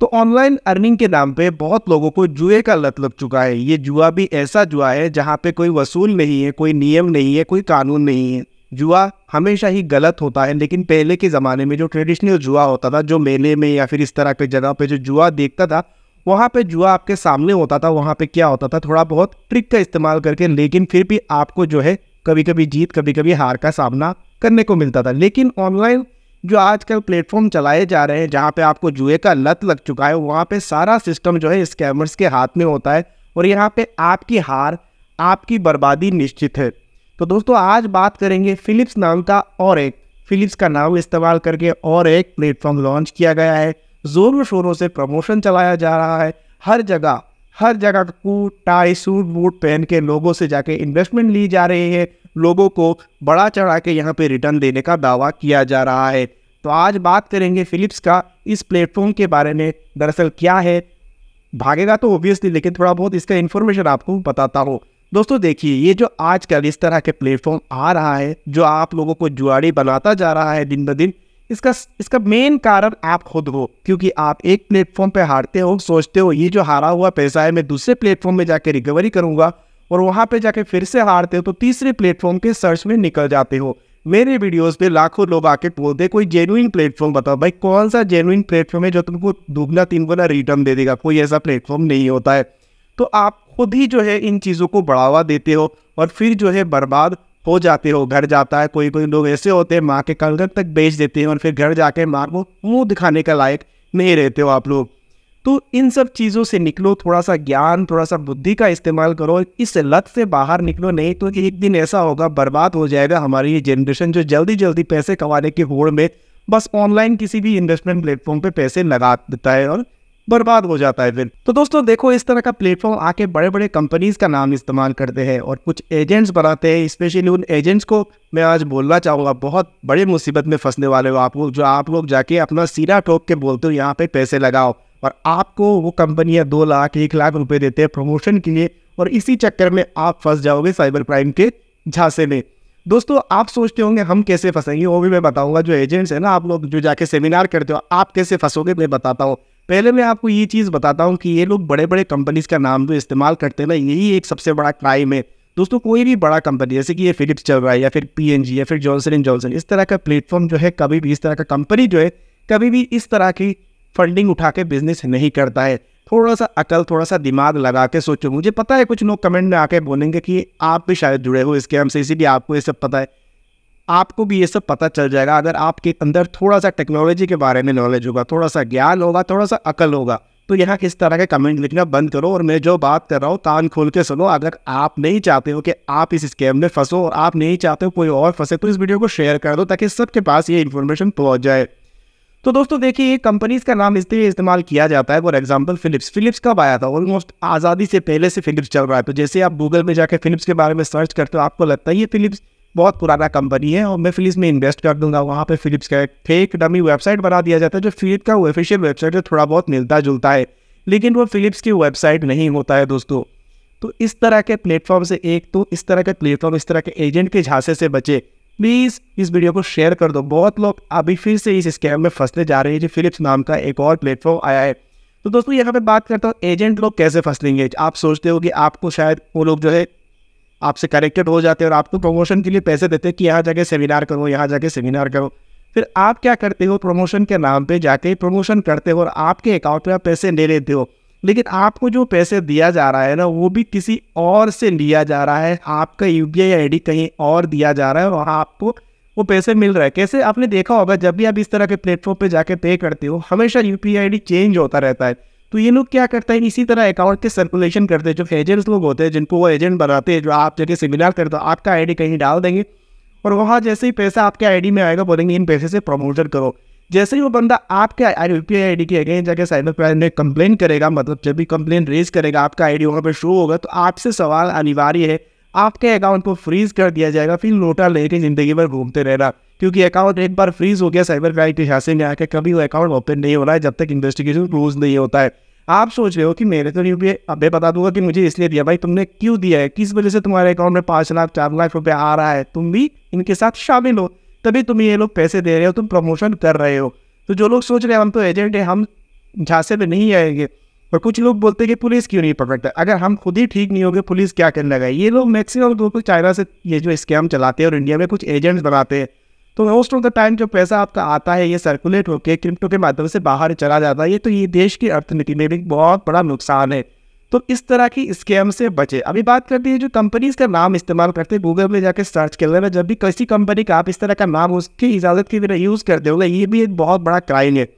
तो online earning के नाम पे बहुत लोगों को जुए का लत लग चुका है ये जुआ भी ऐसा जुआ है जहाँ पे कोई वसूल नहीं है कोई नियम नहीं है कोई कानून नहीं है जुआ हमेशा ही गलत होता है लेकिन पहले के ज़माने में जो ट्रेडिशनल जुआ होता था जो मेले में या फिर इस तरह के जगह पे जो जुआ देखता था वहाँ पे जुआ आपके सामने होता था वहाँ पे क्या होता था थोड़ा बहुत ट्रिक का इस्तेमाल करके लेकिन फिर भी आपको जो है कभी कभी जीत कभी कभी हार का सामना करने को मिलता था लेकिन ऑनलाइन जो आजकल प्लेटफॉर्म चलाए जा रहे हैं जहाँ पे आपको जुए का लत लग चुका है वहाँ पे सारा सिस्टम जो है स्कैमर्स के हाथ में होता है और यहाँ पे आपकी हार आपकी बर्बादी निश्चित है तो दोस्तों आज बात करेंगे फिलिप्स नाम का और एक फिलिप्स का नाम इस्तेमाल करके और एक प्लेटफॉर्म लॉन्च किया गया है ज़ोरों शोरों से प्रमोशन चलाया जा रहा है हर जगह हर जगह कूट टाई सूट बूट पहन के लोगों से जाके इन्वेस्टमेंट ली जा रही है लोगों को बड़ा चढ़ा के यहाँ पे रिटर्न देने का दावा किया जा रहा है तो आज बात करेंगे फिलिप्स का इस प्लेटफॉर्म के बारे में दरअसल क्या है भागेगा तो ओबियसली लेकिन थोड़ा बहुत इसका इन्फॉर्मेशन आपको बताता हूँ दोस्तों देखिए ये जो आजकल इस तरह के प्लेटफॉर्म आ रहा है जो आप लोगों को जुआड़ी बनाता जा रहा है दिन ब दिन इसका इसका मेन कारण आप खुद हो क्योंकि आप एक प्लेटफॉर्म पे हारते हो सोचते हो ये जो हारा हुआ पैसा है मैं दूसरे प्लेटफॉर्म में जाकर रिकवरी करूंगा और वहाँ पे जाके फिर से हारते हो तो तीसरे प्लेटफॉर्म के सर्च में निकल जाते हो मेरे वीडियोस पे लाखों लोग आके बोलते कोई जेनुइन प्लेटफॉर्म बताओ भाई कौन सा जेनुइन प्लेटफॉर्म है जो तुमको दुगना तीन गुना रिटर्न दे देगा कोई ऐसा प्लेटफॉर्म नहीं होता है तो आप खुद ही जो है इन चीज़ों को बढ़ावा देते हो और फिर जो है बर्बाद हो जाते हो घर जाता है कोई कोई लोग ऐसे होते हैं माँ के कंगन तक बेच देते हैं और फिर घर जाके माँ को मुँह दिखाने का लायक नहीं रहते हो आप लोग तो इन सब चीज़ों से निकलो थोड़ा सा ज्ञान थोड़ा सा बुद्धि का इस्तेमाल करो इस लत से बाहर निकलो नहीं तो एक दिन ऐसा होगा बर्बाद हो जाएगा हमारी ये जनरेशन जो जल्दी जल्दी पैसे कमाने की होड़ में बस ऑनलाइन किसी भी इन्वेस्टमेंट प्लेटफॉर्म पे पैसे लगा देता है और बर्बाद हो जाता है फिर तो दोस्तों देखो इस तरह का प्लेटफॉर्म आके बड़े बड़े कंपनीज का नाम इस्तेमाल करते हैं और कुछ एजेंट्स बनाते हैं स्पेशली उन एजेंट्स को मैं आज बोलना चाहूँगा बहुत बड़े मुसीबत में फंसने वाले हो आप लोग जो आप लोग जाके अपना सीधा ठोक के बोलते हो यहाँ पे पैसे लगाओ और आपको वो कंपनियाँ दो लाख एक लाख रुपए देते हैं प्रमोशन के लिए और इसी चक्कर में आप फंस जाओगे साइबर क्राइम के झांसे में दोस्तों आप सोचते होंगे हम कैसे फंसेंगे वो भी मैं बताऊंगा जो एजेंट्स हैं ना आप लोग जो जाके सेमिनार करते हो आप कैसे फंसोगे मैं बताता हूँ पहले मैं आपको ये चीज़ बताता हूँ कि ये लोग बड़े बड़े कंपनीज़ का नाम जो इस्तेमाल करते हैं ना यही एक सबसे बड़ा क्राइम है दोस्तों कोई भी बड़ा कंपनी जैसे कि ये फिलिप्स चल रहा है या फिर पी या फिर जॉनसन एंड जॉनसन इस तरह का प्लेटफॉर्म जो है कभी भी इस तरह का कंपनी जो है कभी भी इस तरह की फंडिंग उठा के बिजनेस नहीं करता है थोड़ा सा अकल थोड़ा सा दिमाग लगा के सोचो मुझे पता है कुछ लोग कमेंट में आके बोलेंगे कि आप भी शायद जुड़े हो इसके हमसे इसीलिए आपको ये सब पता है आपको भी ये सब पता चल जाएगा अगर आपके अंदर थोड़ा सा टेक्नोलॉजी के बारे में नॉलेज होगा थोड़ा सा ज्ञान होगा थोड़ा सा अकल होगा तो यहाँ किस तरह के कमेंट लिखना बंद करो और मैं जो बात कर रहा हूँ कान खोल के सुनो अगर आप नहीं चाहते हो कि आप इस स्कैम में फंसो और आप नहीं चाहते हो कोई और फंसे तो इस वीडियो को शेयर कर दो ताकि सबके पास ये इन्फॉर्मेशन पहुँच जाए तो दोस्तों देखिए ये कंपनीज का नाम इसलिए इस्तेमाल किया जाता है फॉर एग्जाम्पल फिलिप्स फिलिप्स कब आया था ऑलमोस्ट आज़ादी से पहले से फिलिप्स चल रहा है तो जैसे आप गूगल में जाकर फिलिप्स के बारे में सर्च करते हो आपको लगता है ये फिलिप्स बहुत पुराना कंपनी है और मैं फिलिप्स में इन्वेस्ट कर दूंगा वहाँ पे फिलिप्स का एक फेक डमी वेबसाइट बना दिया जाता है जो फिलिप्स का ऑफिशियल वेबसाइट है थोड़ा बहुत मिलता जुलता है लेकिन वो फिलिप्स की वेबसाइट नहीं होता है दोस्तों तो इस तरह के प्लेटफॉर्म से एक तो इस तरह के प्लेटफॉर्म इस तरह के एजेंट के झांसे से बचे प्लीज़ इस वीडियो को शेयर कर दो बहुत लोग अभी फिर से इस स्कैम में फंसने जा रहे हैं जो फिलिप्स नाम का एक और प्लेटफॉर्म आया है तो दोस्तों यहाँ पे बात करता हूँ एजेंट लोग कैसे फंस लेंगे आप सोचते हो कि आपको शायद वो लोग जो है आपसे कनेक्टेड हो जाते हैं और आपको प्रमोशन के लिए पैसे देते हैं कि यहाँ जाके सेमिनार करो यहाँ जाके सेमिनार करो फिर आप क्या करते हो प्रमोशन के नाम पे जाके प्रमोशन करते हो और आपके अकाउंट में आप पैसे ले लेते हो लेकिन आपको जो पैसे दिया जा रहा है ना वो भी किसी और से लिया जा रहा है आपका यू पी आई कहीं और दिया जा रहा है वहाँ आपको वो पैसे मिल रहा है कैसे आपने देखा होगा जब भी आप इस तरह के प्लेटफॉर्म पे जाके पे करते हो हमेशा यू पी चेंज होता रहता है तो ये लोग क्या करते हैं इसी तरह अकाउंट के सर्कुलेशन करते हैं जो एजेंट्स लोग होते हैं जिनको वो एजेंट बनाते हैं जो आप जैसे सेमिनार करते हो आपका आईडी कहीं डाल देंगे और वहाँ जैसे ही पैसा आपके आईडी में आएगा बोलेंगे इन पैसे से प्रमोशन करो जैसे ही वो बंदा आपके यू पी आई के अगेंस्ट जाके साइबर क्राइम में कंप्लेन करेगा मतलब जब भी कंप्लेन रेज करेगा आपका आई डी वहाँ पर शो होगा तो आपसे सवाल अनिवार्य है आपके अकाउंट को फ्रीज कर दिया जाएगा फिर लोटा लेके ज़िंदगी भर घूमते रहना क्योंकि अकाउंट एक बार फ्रीज हो गया साइबर क्राइम के हिसाब में आकर कभी वो अकाउंट ओपन नहीं हो रहा है जब तक इन्वेस्टिगेशन क्लोज नहीं होता है आप सोच रहे हो कि मेरे तो पी अब मैं बता दूंगा कि मुझे इसलिए दिया भाई तुमने क्यों दिया है किस वजह से तुम्हारे अकाउंट में पाँच लाख चार लाख रुपये आ रहा है तुम भी इनके साथ शामिल हो तभी तुम ये लोग पैसे दे रहे हो तुम प्रमोशन कर रहे हो तो जो लोग सोच रहे हैं हम तो एजेंट हैं हम झांसे में नहीं आएंगे और कुछ लोग बोलते हैं कि पुलिस क्यों नहीं पकड़ता अगर हम खुद ही ठीक नहीं होंगे पुलिस क्या करने लगा ये लोग मैक्सिमम लोग चाइना से ये जो स्कैम चलाते हैं और इंडिया में कुछ एजेंट्स बनाते हैं तो मोस्ट ऑफ द टाइम जो पैसा आपका आता है ये सर्कुलेट होकर क्रिप्टो के माध्यम से बाहर चला जाता है ये तो ये देश की अर्थनीति में भी बहुत बड़ा नुकसान है तो इस तरह की स्कैम से बचे अभी बात करते हैं जो कंपनीज का नाम इस्तेमाल करते हैं गूगल में जाकर सर्च कर लेना जब भी किसी कंपनी का आप इस तरह का नाम उसकी इजाज़त की बिना यूज़ करते होगा ये भी एक बहुत बड़ा क्राइम है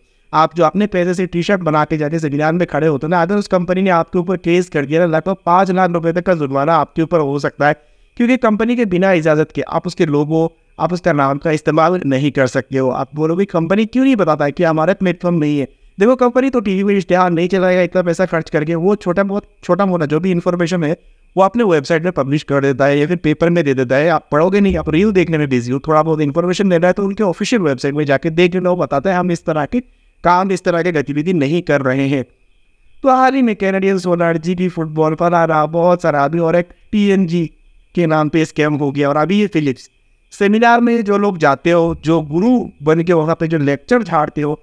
आप जो अपने पैसे से टी शर्ट बना के जाते जमीन में खड़े होते ना अगर उस कंपनी ने आपके ऊपर केस कर दिया ना लगभग पाँच लाख रुपये तक का जुर्माना आपके ऊपर हो सकता है क्योंकि कंपनी के बिना इजाज़त के आप उसके लोगो आप उसका नाम का इस्तेमाल नहीं कर सकते हो आप बोलोगे कंपनी क्यों नहीं बताता है कि हमारा प्लेटफॉर्म नहीं है देखो कंपनी तो टीवी में इश्तेहार नहीं चलाएगा इतना पैसा खर्च करके वो छोटा बहुत छोटा मोटा जो भी इन्फॉर्मेशन है वो अपने वेबसाइट में पब्लिश कर देता है या फिर पेपर में दे देता है आप पढ़ोगे नहीं आप रील देखने में बिजी हो थोड़ा बहुत इन्फॉर्मेशन रहा है तो उनके ऑफिशियल वेबसाइट में जाके देख लो बताते हैं हम इस तरह के काम इस तरह की गतिविधि नहीं कर रहे हैं तो हाल ही में कैनेडियन सोलर जी भी फुटबॉल पर आ रहा बहुत सारा आदमी और एक टी के नाम पे स्कैम हो गया और अभी ये फिलिप्स सेमिनार में जो लोग जाते हो जो गुरु बन के वहाँ पे जो लेक्चर झाड़ते हो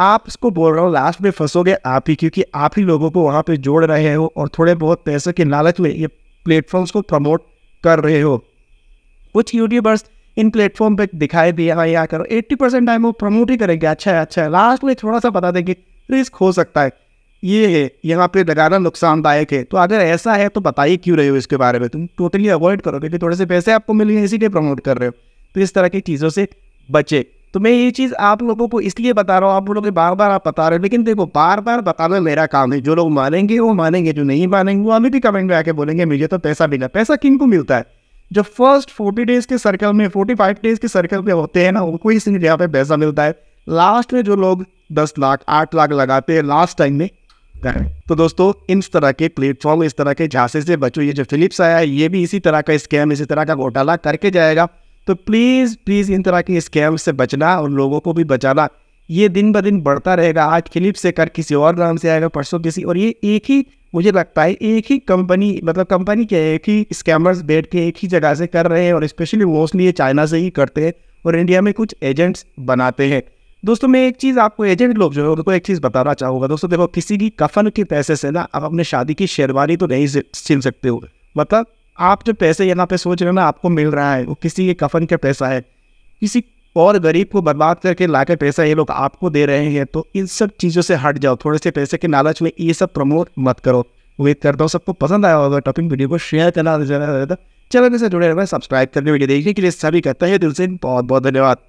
आप इसको बोल रहा हो लास्ट में फंसोगे आप ही क्योंकि आप ही लोगों को वहाँ पे जोड़ रहे हो और थोड़े बहुत पैसे के लालच में ये प्लेटफॉर्म्स को प्रमोट कर रहे हो कुछ यूट्यूबर्स इन प्लेटफॉर्म पे दिखाई दिया हाँ यहाँ करो एट्टी परसेंट टाइम वो प्रमोट ही करेंगे अच्छा है अच्छा है लास्ट में थोड़ा सा बता देंगे रिस्क हो सकता है ये है यहाँ पे लगाना नुकसानदायक है तो अगर ऐसा है तो बताइए क्यों रहे हो इसके बारे में तुम टोटली अवॉइड करो क्योंकि थोड़े से पैसे आपको मिल गए इसीलिए प्रमोट कर रहे हो तो इस तरह की चीज़ों से बचे तो मैं ये चीज़ आप लोगों को इसलिए बता रहा हूँ आप लोग बार बार आप बता रहे हो लेकिन देखो बार बार बताना मेरा काम है जो लोग मानेंगे वो मानेंगे जो नहीं मानेंगे वो अभी भी कमेंट में आके बोलेंगे मुझे तो पैसा मिला पैसा किन को मिलता है जो फर्स्ट फोर्टी डेज के सर्कल में फोर्टी फाइव डेज के सर्कल में होते हैं ना उनको ही सिर्फ पे पैसा मिलता है लास्ट में जो लोग दस लाख आठ लाख लगाते हैं लास्ट टाइम में तो दोस्तों इस तरह के प्लेटफॉर्म इस तरह के झांसे से बचो ये जो फिलिप्स आया है ये भी इसी तरह का स्कैम इसी तरह का घोटाला करके जाएगा तो प्लीज़ प्लीज़ इन तरह के स्कैम से बचना और लोगों को भी बचाना ये दिन ब दिन बढ़ता रहेगा आज फिलिप से कर किसी और नाम से आएगा परसों किसी और ये एक ही मुझे लगता है एक ही कंपनी मतलब कंपनी के एक ही स्कैमर्स बैठ के एक ही जगह से कर रहे हैं और स्पेशली मोस्टली ये चाइना से ही करते हैं और इंडिया में कुछ एजेंट्स बनाते हैं दोस्तों मैं एक चीज़ आपको एजेंट लोग जो है उनको एक चीज़ बताना चाहूँगा दोस्तों देखो किसी की कफन के पैसे से ना आप अपने शादी की शेरवानी तो नहीं सिल सकते हो मतलब आप जो पैसे यहाँ पे सोच रहे हो ना आपको मिल रहा है वो किसी के कफन का पैसा है किसी और गरीब को बर्बाद करके ला कर पैसा ये लोग आपको दे रहे हैं तो इन सब चीज़ों से हट जाओ थोड़े से पैसे के लालच में ये सब प्रमोट मत करो उम्मीद करता हूँ सबको पसंद आया होगा टॉपिक वीडियो को शेयर करना चैनल से जुड़े रहना सब्सक्राइब करने वीडियो देखने के लिए सभी कहते हैं दिल से बहुत बहुत धन्यवाद